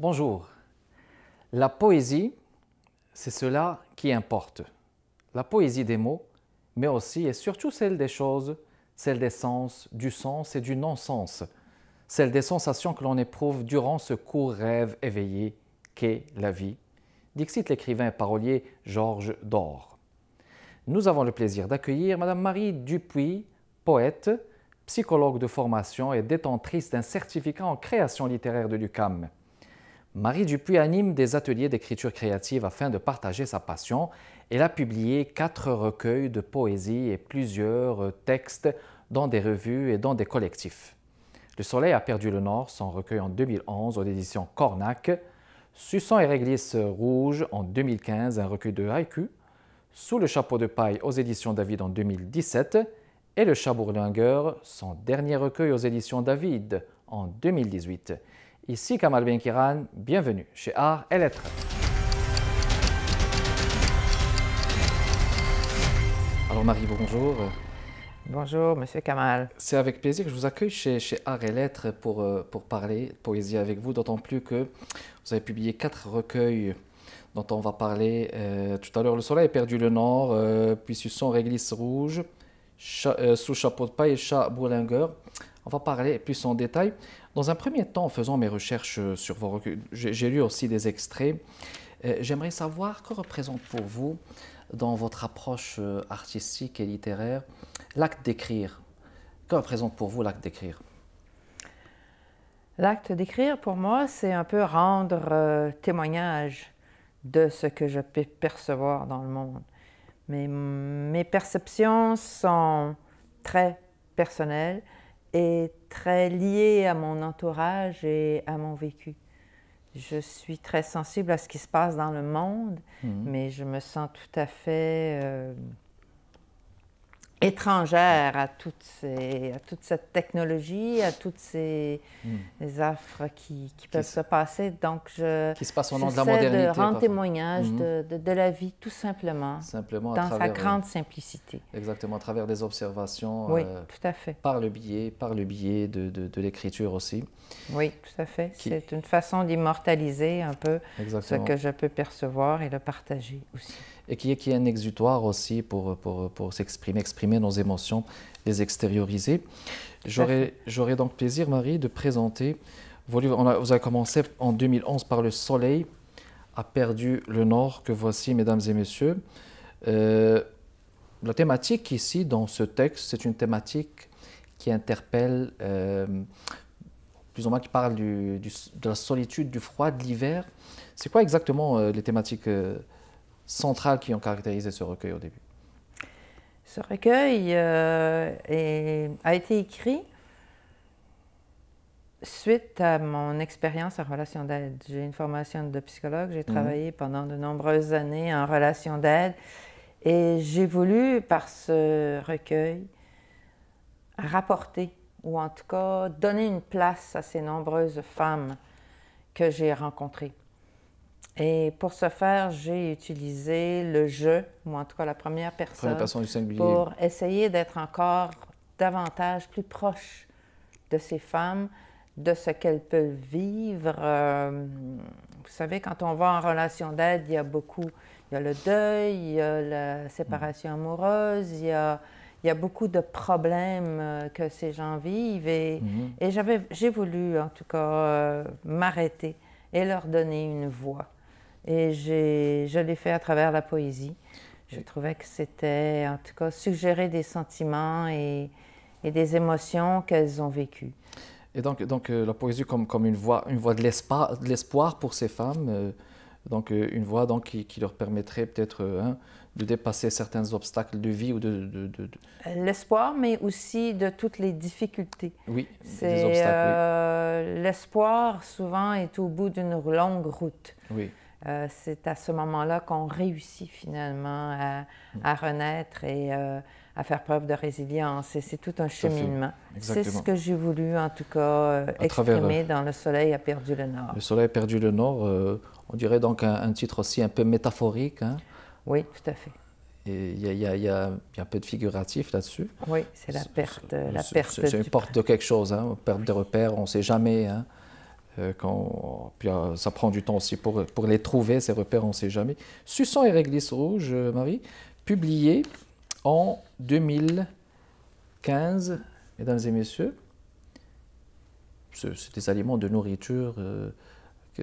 Bonjour. La poésie, c'est cela qui importe. La poésie des mots, mais aussi et surtout celle des choses, celle des sens, du sens et du non-sens, celle des sensations que l'on éprouve durant ce court rêve éveillé qu'est la vie, dixit l'écrivain et parolier Georges Dor. Nous avons le plaisir d'accueillir Madame Marie Dupuis, poète, psychologue de formation et détentrice d'un certificat en création littéraire de l'UCAM. Marie Dupuis anime des ateliers d'écriture créative afin de partager sa passion. Elle a publié quatre recueils de poésie et plusieurs euh, textes dans des revues et dans des collectifs. Le Soleil a perdu le Nord, son recueil en 2011 aux éditions Cornac. Susan et Réglisse Rouge en 2015, un recueil de haïku. Sous le chapeau de paille aux éditions David en 2017. Et Le de son dernier recueil aux éditions David en 2018. Ici Kamal Benkiran, bienvenue chez art et Lettres. Alors Marie, bonjour. Bonjour, Monsieur Kamal. C'est avec plaisir que je vous accueille chez, chez Arts et Lettres pour, euh, pour parler poésie avec vous, d'autant plus que vous avez publié quatre recueils dont on va parler euh, tout à l'heure. Le soleil a perdu le nord, euh, puis sur son réglisse rouge, sous chapeau de paille chat bourlingueur. On va parler plus en détail. Dans un premier temps, en faisant mes recherches euh, sur vos j'ai lu aussi des extraits. Euh, j'aimerais savoir que représente pour vous, dans votre approche euh, artistique et littéraire, l'acte d'écrire. Que représente pour vous l'acte d'écrire L'acte d'écrire, pour moi, c'est un peu rendre témoignage de ce que je peux percevoir dans le monde. Mais mes perceptions sont très personnelles est très lié à mon entourage et à mon vécu. Je suis très sensible à ce qui se passe dans le monde, mhm. mais je me sens tout à fait... Euh, étrangère à, à toute cette technologie, à toutes ces hmm. affres qui, peuvent se passer. Donc, je qui se passe au nom de la modernité. de rendre témoignage hmm. de, de, de, la vie, tout simplement, simplement dans travers, sa euh, grande simplicité. Exactement, à travers des observations. Oui, euh, tout à fait. Par le biais, par le biais de, l'écriture aussi. Oui, tout à fait. C'est une façon d'immortaliser un peu ce que je peux percevoir et le partager aussi et qui est, qui est un exutoire aussi pour, pour, pour s'exprimer, exprimer nos émotions, les extérioriser. J'aurais donc plaisir, Marie, de présenter vos livres. On vous avez commencé en 2011 par Le Soleil a perdu le Nord, que voici, mesdames et messieurs. Euh, la thématique ici, dans ce texte, c'est une thématique qui interpelle, euh, plus ou moins qui parle du, de la solitude, du froid, de l'hiver. C'est quoi exactement euh, les thématiques centrales qui ont caractérisé ce recueil au début Ce recueil euh, a été écrit suite à mon expérience en relation d'aide. J'ai une formation de psychologue, j'ai mhm. travaillé pendant de nombreuses années en relation d'aide et j'ai voulu, par ce recueil, rapporter ou en tout cas donner une place à ces nombreuses femmes que j'ai rencontrées. Et pour ce faire, j'ai utilisé le jeu, ou en tout cas la première personne, pour essayer d'être encore davantage plus proche de ces femmes, de ce qu'elles peuvent vivre. Euh, vous savez, quand on va en relation d'aide, il y a beaucoup, il y a le deuil, il y a la séparation amoureuse, il y a, beaucoup de problèmes euh, que ces gens vivent. Et, mhm. j'ai voulu, en tout cas, euh, m'arrêter et leur donner une voix. Et je l'ai fait à travers la poésie. Je trouvais que c'était, en tout cas, suggérer des sentiments et, et des émotions qu'elles ont vécues. Et donc, donc euh, la poésie comme, comme une voix, une voix de l'espoir pour ces femmes, euh, donc euh, une voix donc, qui, qui leur permettrait peut-être hein, de dépasser certains obstacles de vie ou de... de, L'espoir, mais aussi de toutes les difficultés. Oui, des obstacles. oui. L'espoir, souvent, est au bout d'une longue route. Oui. Euh, c'est à ce moment-là qu'on réussit finalement à, mm. renaître et euh, à faire preuve de résilience. Et c'est tout un cheminement. C'est ce que j'ai voulu, en tout cas, euh, exprimer dans Le Soleil a perdu le Nord. Le Soleil a perdu le Nord, on dirait donc un, titre aussi un peu métaphorique. Hein. Oui, tout à fait. Il y, a un peu de figuratif là-dessus. Oui, c'est la perte. C'est une perte de quelque chose, hein? perte de repères, on ne sait jamais. Hein. Euh, puis euh, ça prend du temps aussi pour, pour les trouver, ces repères, on ne sait jamais. Susson et Réglisse Rouge, euh, Marie, publié en 2015, mesdames et messieurs. C'est des aliments de nourriture. que,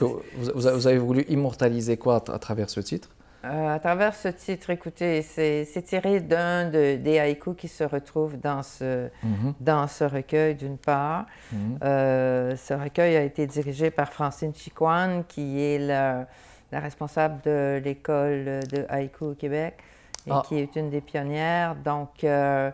vous, avez voulu immortaliser quoi à travers ce titre euh, à travers ce titre, écoutez, c'est tiré d'un des haïkus qui se retrouvent dans ce, mhm. dans ce recueil, d'une part. Mhm. Euh, ce recueil a été dirigé par Francine Chiquan, qui est la, responsable de l'école de haïku au Québec et ah. qui est une des pionnières. Donc, euh,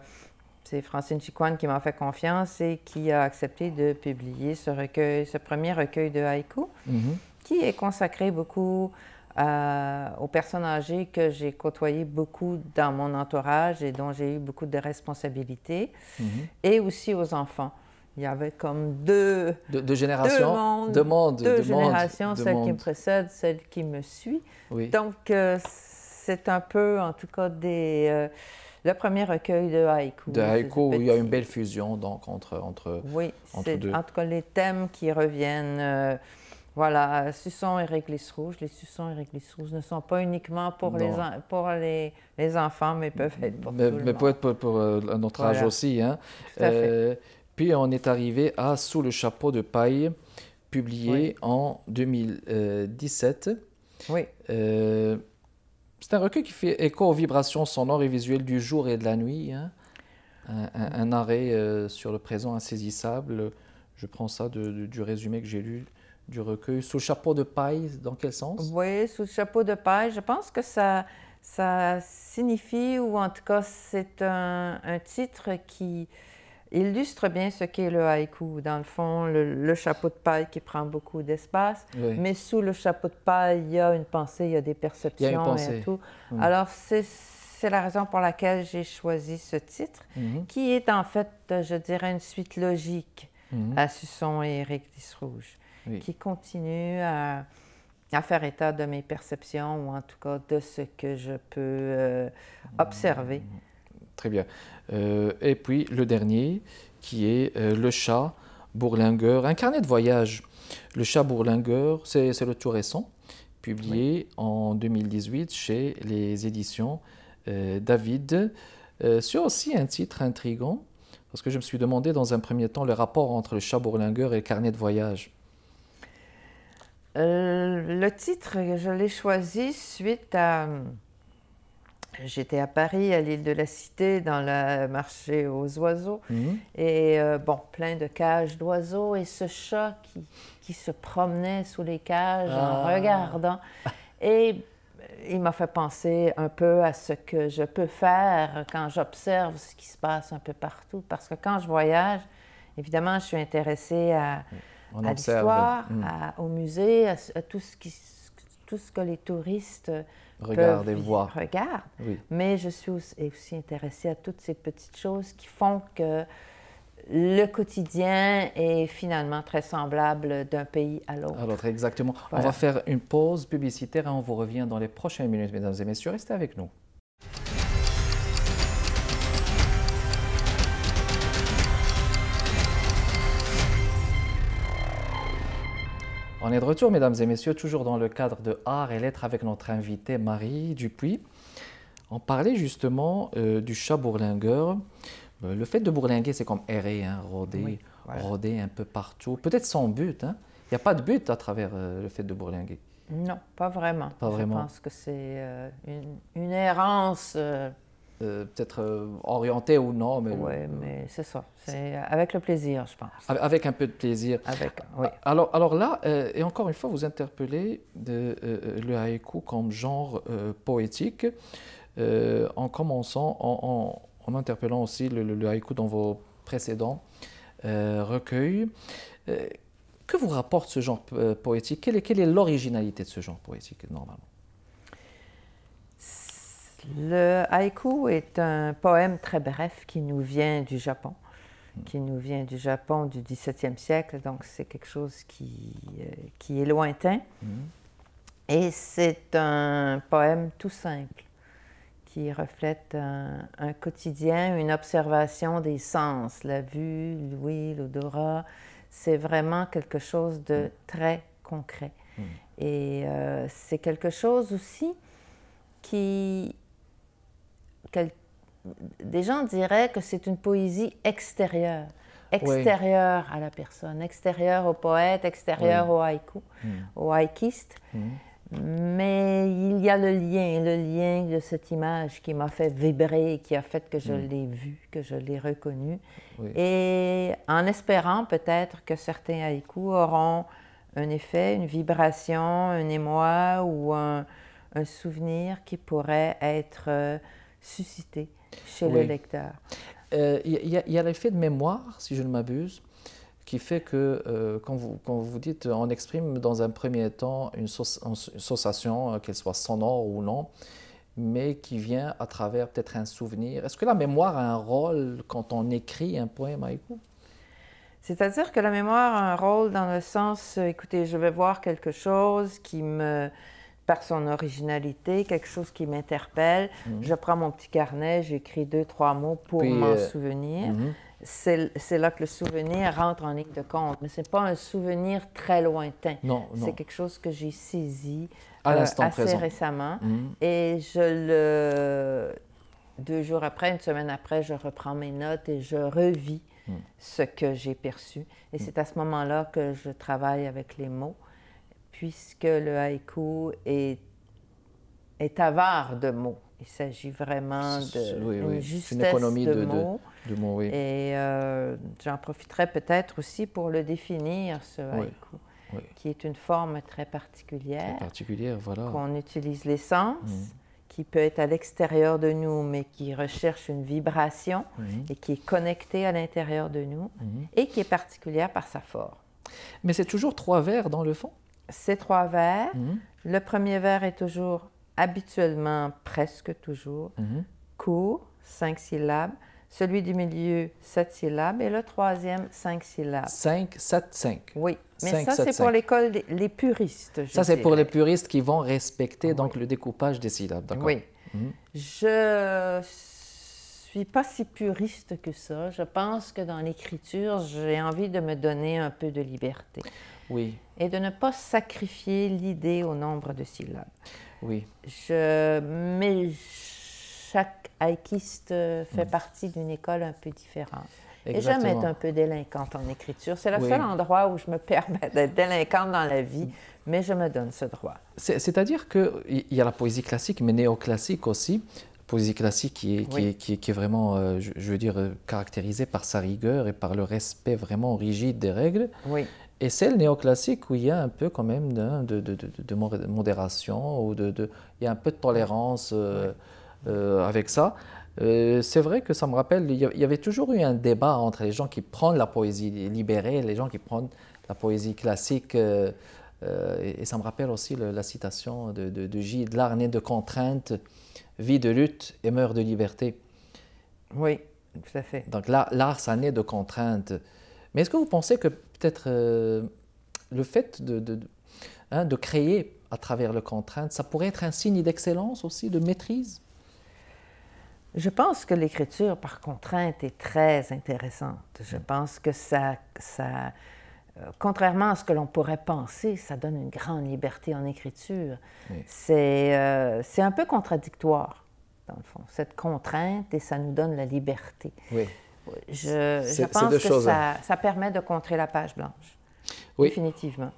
c'est Francine Chiquan qui m'a fait confiance et qui a accepté de publier ce recueil, ce premier recueil de haïku, mhm. qui est consacré beaucoup euh, aux personnes âgées que j'ai côtoyées beaucoup dans mon entourage et dont j'ai eu beaucoup de responsabilités, mhm. et aussi aux enfants. Il y avait comme deux, Deux générations, deux, mondes, de monde, deux générations, celle qui me précède, celle qui me suit. Donc, euh, c'est un peu, en tout cas, des, euh, le premier recueil de haïku. De haïku, il y a une belle fusion donc, entre, entre, oui, entre En tout cas, les thèmes qui reviennent. Voilà, suçons et réglisse rouge. Les suçons et réglisse rouge ne sont pas uniquement pour, les, pour les, enfants, mais peuvent être pour mais, tout le monde. peuvent être pour, euh, notre âge aussi. Hein. Euh, puis on est arrivé à Sous le chapeau de paille, publié en 2017. Euh, oui. c'est un recueil qui fait écho aux vibrations sonores et visuelles du jour et de la nuit. Hein. Un, arrêt sur le présent insaisissable. Je prends ça du résumé que j'ai lu du recueil Sous le chapeau de paille, dans quel sens? Oui, sous le chapeau de paille, je pense que ça, ça signifie, ou en tout cas, c'est un, titre qui illustre bien ce qu'est le haïku. Dans le fond, le, chapeau de paille qui prend beaucoup d'espace, mais sous le chapeau de paille, il y a une pensée, il y a des perceptions et tout. Alors, c'est la raison pour laquelle j'ai choisi ce titre, mhm. qui est en fait, je dirais, une suite logique mhm. à Susson et Eric lisse qui continue à, faire état de mes perceptions ou en tout cas de ce que je peux euh, observer. Mm. Très bien. Euh, et puis le dernier, qui est euh, le chat bourlingueur », un carnet de voyage. Le chat bourlingueur », c'est le tout récent, publié en 2018 chez les éditions David, sur aussi un titre intrigant, parce que je me suis demandé dans un premier temps le rapport entre le chat bourlingueur » et le carnet de voyage. Euh, le titre, je l'ai choisi suite à... Euh, j'étais à Paris, à l'île de la Cité, dans le marché aux oiseaux. Mhm. Et euh, bon, plein de cages d'oiseaux. Et ce chat qui, se promenait sous les cages en ah. regardant. Et il m'a fait penser un peu à ce que je peux faire quand j'observe ce qui se passe un peu partout. Parce que quand je voyage, évidemment, je suis intéressée à... Mm à l'histoire, mm. au musée, à, tout, ce qui, ce que les touristes regardent et Mais je suis aussi, intéressée à toutes ces petites choses qui font que le quotidien est finalement très semblable d'un pays à l'autre. À l'autre, exactement. On va faire une pause publicitaire et on vous revient dans les prochaines minutes, mesdames et messieurs. Restez avec nous. On est de retour, mesdames et messieurs, toujours dans le cadre de art et Lettres avec notre invitée Marie Dupuis. On parlait justement euh, du chat bourlingueur. Euh, le fait de bourlinguer, c'est comme errer, hein, rôder, un peu partout. Peut-être sans but. Hein. Il n'y a pas de but à travers euh, le fait de bourlinguer. Non, pas vraiment. Pas je pense que c'est une, errance euh, peut-être euh, orienté ou non. Mais... Oui, euh, mais c'est ça. C'est avec le plaisir, je pense. Avec un peu de plaisir. Avec, ah, oui. Ah, alors, alors là, et encore une fois, vous interpellez de, le haïku comme genre poétique en commençant, en, interpellant aussi le, haïku dans vos précédents recueils. que vous rapporte ce genre poétique quelle est l'originalité de ce genre poétique, normalement le haïku est un poème très bref qui nous vient du Japon, qui nous vient du Japon du XVIIe siècle, donc c'est quelque chose qui, euh, qui est lointain. Mhm. Et c'est un poème tout simple qui reflète un, quotidien, une observation des sens, la vue, l'ouïe, l'odorat. C'est vraiment quelque chose de mhm. très concret. Mhm. Et euh, c'est quelque chose aussi qui des gens diraient que c'est une poésie extérieure, extérieure à la personne, extérieure au poète, extérieure au haïku, hmm. au haïkiste. Hmm. Mais il y a le lien, le lien de cette image qui m'a fait vibrer, qui a fait que je hmm. l'ai vue, que je l'ai reconnue. Et en espérant peut-être que certains haïkus auront un effet, une vibration, un émoi ou un souvenir qui pourrait être euh, susciter chez le lecteur. Il euh, y, a, l'effet de mémoire, si je ne m'abuse, qui fait que euh, quand, vous, vous dites on exprime dans un premier temps une, sensation, euh, qu'elle soit sonore ou non, mais qui vient à travers peut-être un souvenir. Est-ce que la mémoire a un rôle quand on écrit un poème, écoute? C'est-à-dire que la mémoire a un rôle dans le sens, écoutez, je vais voir quelque chose qui me par son originalité, quelque chose qui m'interpelle. Mhm. Je prends mon petit carnet, j'écris deux, trois mots pour m'en euh, souvenir. Mhm. C'est là que le souvenir rentre en ligne de compte. Mais ce n'est pas un souvenir très lointain. C'est quelque chose que j'ai saisi euh, assez récemment. Mhm. Et je le. Deux jours après, une semaine après, je reprends mes notes et je revis ce que j'ai perçu. Et c'est à ce moment-là que je travaille avec les mots puisque le haïku est, est avare de mots. Il s'agit vraiment de économie de, mots. Et euh, j'en profiterai peut-être aussi pour le définir, ce haïku, qui est une forme très particulière. particulière, voilà. Qu'on utilise l'essence. Mm. qui peut être à l'extérieur de nous, mais qui recherche une vibration mm. et qui est connectée à l'intérieur de nous mm. et qui est particulière par sa forme. Mais c'est toujours trois vers dans le fond ces trois vers. Mhm. Le premier vers est toujours, habituellement, presque toujours, mhm. court, cinq syllabes. Celui du milieu, sept syllabes. Et le troisième, cinq syllabes. Cinq, sept, cinq. Oui. Mais ça, c'est pour l'école les puristes. ça, c'est pour les puristes qui vont respecter donc le découpage des syllabes, Oui. Je mhm. ne Je suis pas si puriste que ça. Je pense que dans l'écriture, j'ai envie de me donner un peu de liberté. Oui. Et de ne pas sacrifier l'idée au nombre de syllabes. Oui. Je, mais chaque haïkiste euh, fait mm. partie d'une école un peu différente. Ah, exactement. Et j'aime être un peu délinquante en écriture. C'est le seul endroit où je me permets d'être délinquante dans la vie, mais je me donne ce droit. C'est-à-dire qu'il y a la poésie classique, mais néoclassique aussi. Poésie classique qui est, est, vraiment, euh, je, je, veux dire, euh, caractérisée par sa rigueur et par le respect vraiment rigide des règles. Oui et celle néoclassique où il y a un peu quand même de, modération, ou de, il y a un peu de tolérance euh, euh, avec ça. Euh, c'est vrai que ça me rappelle, il y avait toujours eu un débat entre les gens qui prennent la poésie libérée et les gens qui prennent la poésie classique. Et, ça me rappelle aussi la citation de, de, Gide, l'art naît de contraintes, vit de lutte et meurt de liberté. Oui, tout à fait. Donc l'art, ça naît de contraintes. Mais est-ce que vous pensez que peut-être euh, le fait de, hein, de, créer à travers le contrainte, ça pourrait être un signe d'excellence aussi, de maîtrise je pense que l'écriture par contrainte est très intéressante. Je mm. pense que ça, ça euh, contrairement à ce que l'on pourrait penser, ça donne une grande liberté en écriture. Euh, c'est un peu contradictoire, dans le fond, cette contrainte, et ça nous donne la liberté. Oui. Je, pense que hein. ça, permet de contrer la page blanche. Oui. Définitivement.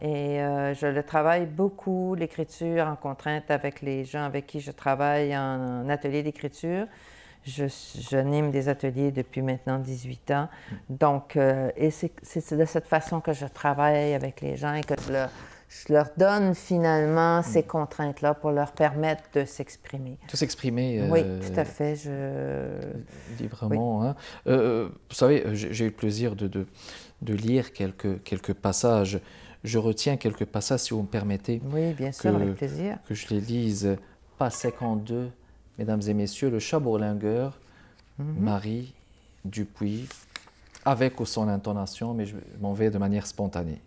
Et euh, je le travaille beaucoup, l'écriture en contrainte avec les gens avec qui je travaille en, atelier d'écriture. Je, je des ateliers depuis maintenant 18 ans. Mm. Donc, euh, et c'est de cette façon que je travaille avec les gens et que je je leur donne finalement ces mm. contraintes-là pour leur permettre de s'exprimer. De s'exprimer. Euh, oui, tout à fait. Je... Librement. vraiment. Hein. Euh, vous savez, j'ai eu le plaisir de, de, lire quelques, quelques passages. Je retiens quelques passages, si vous me permettez. Oui, bien sûr, avec plaisir. Que je les lise. Pas 52, mesdames et messieurs, le chat mhm. Marie Dupuis, avec ou sans intonation, mais je m'en vais de manière spontanée.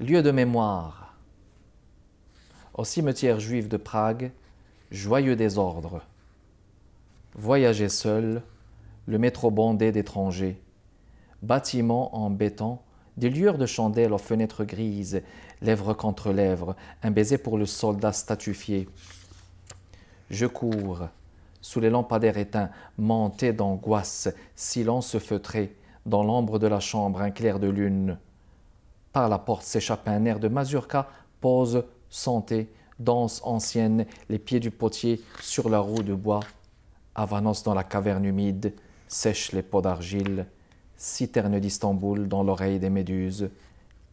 lieu de mémoire. Au cimetière juif de Prague, joyeux désordre. Voyager seul, le métro bondé d'étrangers. Bâtiments en béton, des lueurs de chandelles aux fenêtres grises, lèvres contre lèvres, un baiser pour le soldat statufié. Je cours, sous les lampadaires éteints, monté d'angoisse, silence feutré, dans l'ombre de la chambre, un clair de lune. Par la porte s'échappe un air de mazurka, pose, santé, danse ancienne, les pieds du potier sur la roue de bois. avance dans la caverne humide, sèche les pots d'argile, citerne d'Istanbul dans l'oreille des méduses,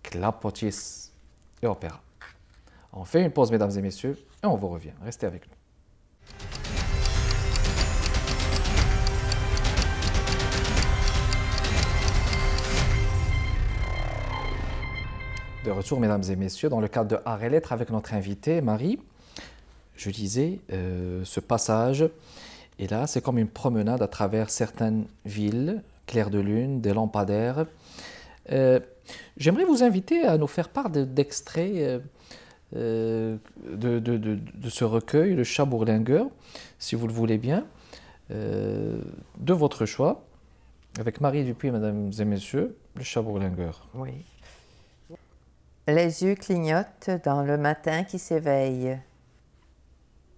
clapotis et opéra. On fait une pause, mesdames et messieurs, et on vous revient. Restez avec nous. de retour, mesdames et messieurs, dans le cadre de Art et Lettres avec notre invitée Marie. Je lisais euh, ce passage, et là, c'est comme une promenade à travers certaines villes, clair de lune, des lampadaires. Euh, j'aimerais vous inviter à nous faire part d'extraits euh, de, ce recueil, le chat bourlingueur, si vous le voulez bien, de votre choix, avec Marie Dupuis, mesdames et messieurs, le chat bourlingueur. Oui. Les yeux clignotent dans le matin qui s'éveille.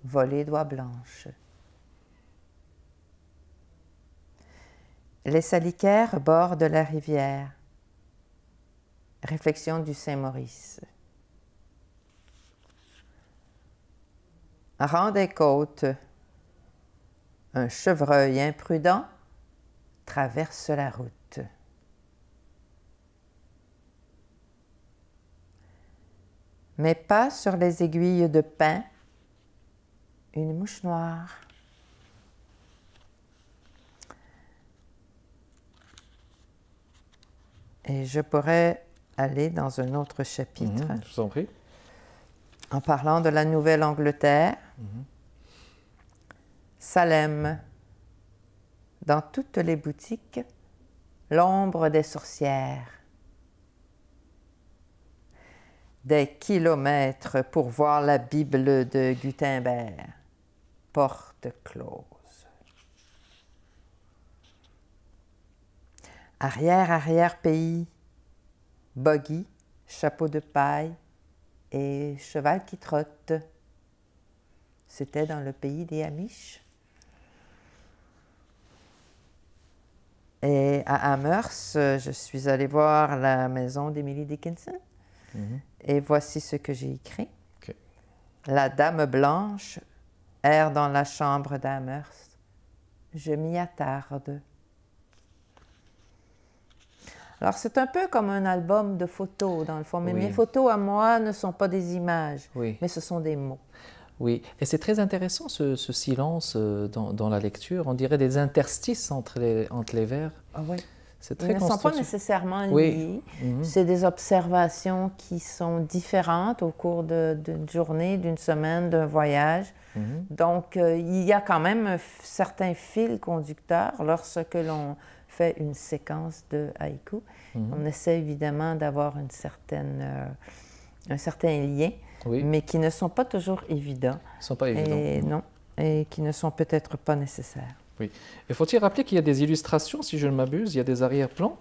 volées doigts blanches. Les salicaires bordent la rivière. Réflexion du Saint-Maurice. rendez des côtes. Un chevreuil imprudent traverse la route. mais pas sur les aiguilles de pain, une mouche noire. Et je pourrais aller dans un autre chapitre. Mhm, je vous en En parlant de la Nouvelle-Angleterre, Salem, dans toutes les boutiques, l'ombre des sorcières. des kilomètres pour voir la Bible de Gutenberg. Porte close. Arrière, arrière pays, buggy, chapeau de paille et cheval qui trotte. C'était dans le pays des Amish. Et à Amherst, je suis allé voir la maison d'Emily Dickinson. Mm-hmm. Et voici ce que j'ai écrit. La dame blanche erre dans la chambre d'Amherst. Je m'y attarde. Alors, c'est un peu comme un album de photos, dans le fond. Mais mes photos à moi ne sont pas des images, mais ce sont des mots. Oui, et c'est très intéressant ce, silence euh, dans, la lecture. On dirait des interstices entre les, entre les vers. Ah oui. C'est très Ils ne sont pas nécessairement liés. Mhm. C'est des observations qui sont différentes au cours d'une journée, d'une semaine, d'un voyage. Mhm. Donc, euh, il y a quand même un certain fil conducteur lorsque l'on fait une séquence de haïku. Mhm. On essaie évidemment d'avoir une certaine, euh, un certain lien, mais qui ne sont pas toujours évidents. Ils ne sont pas évidents. non, et qui ne sont peut-être pas nécessaires. Oui. Et faut-il rappeler qu'il y a des illustrations, si je ne m'abuse, il y a des arrière-plans,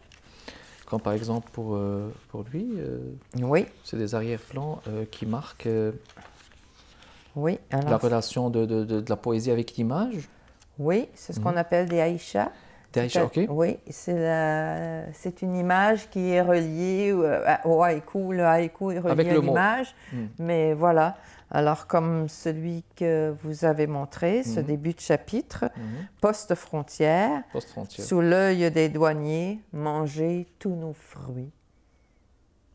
comme par exemple pour, euh, pour lui. Euh, oui. C'est des arrière-plans euh, qui marquent la relation de, la poésie avec l'image. Oui, c'est ce mmh. qu'on appelle des Aïcha. Oui, c'est, une image qui est reliée euh, au haïku. Le haïku est relié à l'image. Hmm. Mais voilà. Alors, comme celui que vous avez montré, ce hmm. début de chapitre, hmm. post poste frontière, sous l'œil des douaniers, manger tous nos fruits.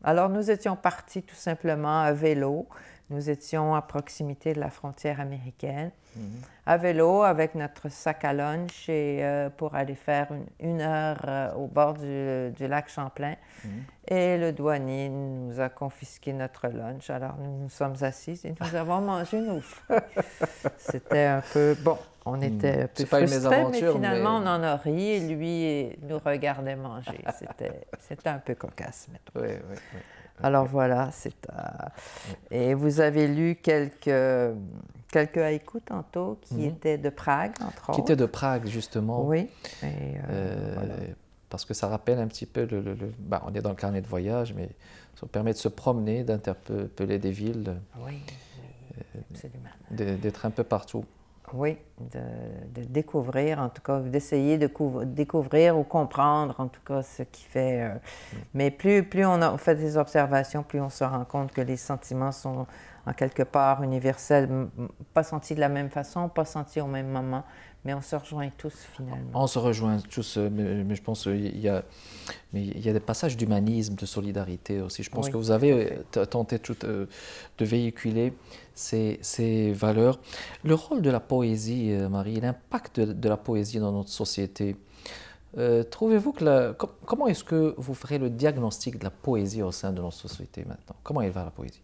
Alors, nous étions partis tout simplement à vélo nous étions à proximité de la frontière américaine, mhm. à vélo, avec notre sac à lunch et, euh, pour aller faire une, heure euh, au bord du, lac Champlain. Mhm. Et le douanier nous a confisqué notre lunch. Alors nous nous sommes assis et nous avons mangé nous. C'était un peu... Bon, on hmm. était un peu frustrés, mais finalement, on en a ri et lui nous regardait manger. C'était un peu cocasse, mais Oui, oui. Alors voilà, c'est. Et vous avez lu quelques, quelques haïkus tantôt qui mhm. étaient de Prague, entre qui autres. Qui étaient de Prague, justement. Oui. Euh, euh, parce que ça rappelle un petit peu. Le, bah, on est dans le carnet de voyage, mais ça permet de se promener, d'interpeller des villes. oui euh, absolument. D'être un peu partout. Oui, de, découvrir, en tout cas, d'essayer de découvrir ou comprendre, en tout cas, ce qui fait. Euh, mm. Mais plus, plus on, fait des observations, plus on se rend compte que les sentiments sont en quelque part universels, pas sentis de la même façon, pas sentis au même moment, mais on se rejoint tous finalement. On se rejoint tous, euh, euh, mais, je pense qu'il euh, y a, il y a des passages d'humanisme, de solidarité aussi. Je pense que vous avez tenté de véhiculer ces, valeurs. Le rôle de la poésie, Marie, l'impact de, la poésie dans notre société. Trouvez-vous que comment est-ce que vous ferez le diagnostic de la poésie au sein de notre société maintenant Comment elle va la poésie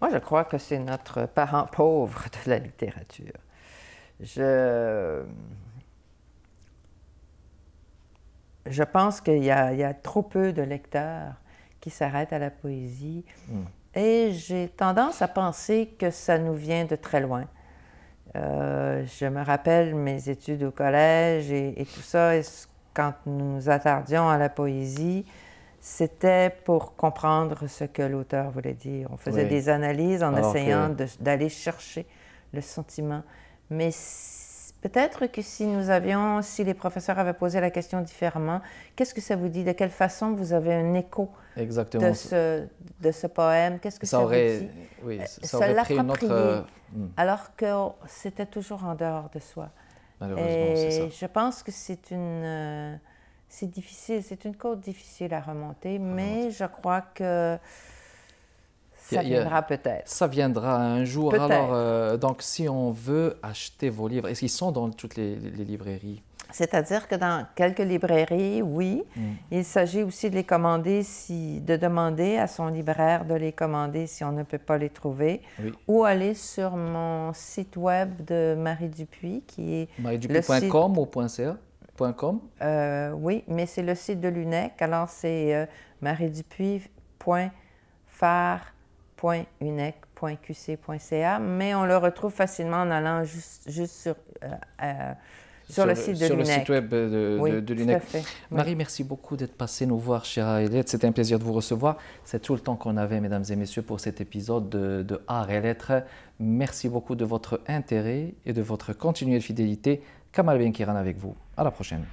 Moi, je crois que c'est notre parent pauvre de la littérature je, je pense qu'il y, a trop peu de lecteurs qui s'arrêtent à la poésie. Hmm. Et j'ai tendance à penser que ça nous vient de très loin. Euh, je me rappelle mes études au collège et, tout ça, quand nous nous attardions à la poésie, c'était pour comprendre ce que l'auteur voulait dire. On faisait des analyses en essayant d'aller chercher le sentiment mais peut-être que si nous avions, si les professeurs avaient posé la question différemment, qu'est-ce que ça vous dit De quelle façon vous avez un écho De, ce, poème Qu'est-ce que ça, aurait, vous dit oui, euh, ça, aurait pris une euh, hmm. Alors que c'était toujours en dehors de soi. Malheureusement, c'est ça. Je pense que c'est une euh, c'est difficile, c'est une côte difficile à remonter, mais je crois que ça viendra peut-être. Ça viendra un jour. Alors, euh, donc, si on veut acheter vos livres, est-ce qu'ils sont dans toutes les, librairies? C'est-à-dire que dans quelques librairies, oui. Hmm. Il s'agit aussi de les commander, si, de demander à son libraire de les commander si on ne peut pas les trouver. Ou aller sur mon site web de Marie Dupuis, qui est. MarieDupuis.com site... ou .ca? .com? Euh, oui, mais c'est le site de l'UNEC. Alors, c'est euh, .unec.qc.ca, mais on le retrouve facilement en allant juste, juste sur, euh, euh, sur, le site de l'UNEC. Sur le site web de, l'UNEC. Marie, merci beaucoup d'être passée nous voir chère Ailette. C'était un plaisir de vous recevoir. C'est tout le temps qu'on avait, mesdames et messieurs, pour cet épisode de, de Art et Lettres. Merci beaucoup de votre intérêt et de votre continuelle fidélité. Kamal Benkiran avec vous. À la prochaine.